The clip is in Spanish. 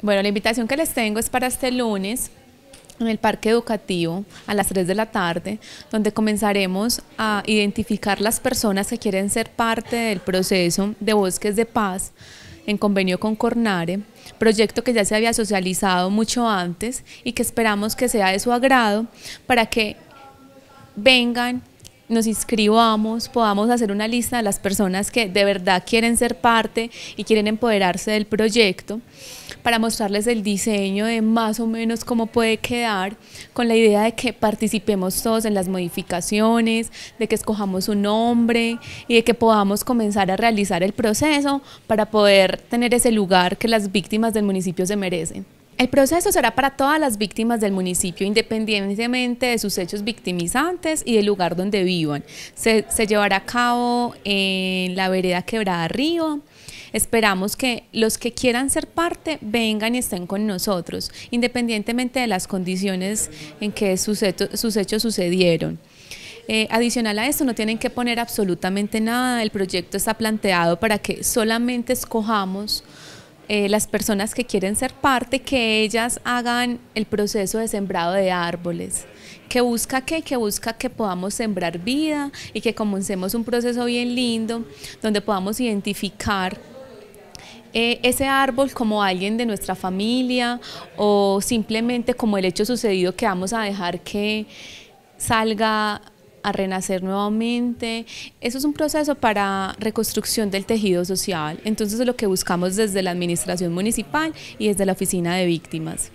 Bueno, la invitación que les tengo es para este lunes en el parque educativo a las 3 de la tarde, donde comenzaremos a identificar las personas que quieren ser parte del proceso de bosques de paz en convenio con Cornare, proyecto que ya se había socializado mucho antes y que esperamos que sea de su agrado para que vengan, nos inscribamos, podamos hacer una lista de las personas que de verdad quieren ser parte y quieren empoderarse del proyecto para mostrarles el diseño de más o menos cómo puede quedar, con la idea de que participemos todos en las modificaciones, de que escojamos un nombre y de que podamos comenzar a realizar el proceso para poder tener ese lugar que las víctimas del municipio se merecen. El proceso será para todas las víctimas del municipio, independientemente de sus hechos victimizantes y del lugar donde vivan. Se, se llevará a cabo en la vereda Quebrada Río, Esperamos que los que quieran ser parte vengan y estén con nosotros, independientemente de las condiciones en que sus, hechos sucedieron. Eh, adicional a esto, no tienen que poner absolutamente nada, el proyecto está planteado para que solamente escojamos eh, las personas que quieren ser parte, que ellas hagan el proceso de sembrado de árboles. que busca que Que busca que podamos sembrar vida y que comencemos un proceso bien lindo donde podamos identificar eh, ese árbol como alguien de nuestra familia o simplemente como el hecho sucedido que vamos a dejar que salga a renacer nuevamente. Eso es un proceso para reconstrucción del tejido social. Entonces es lo que buscamos desde la administración municipal y desde la oficina de víctimas.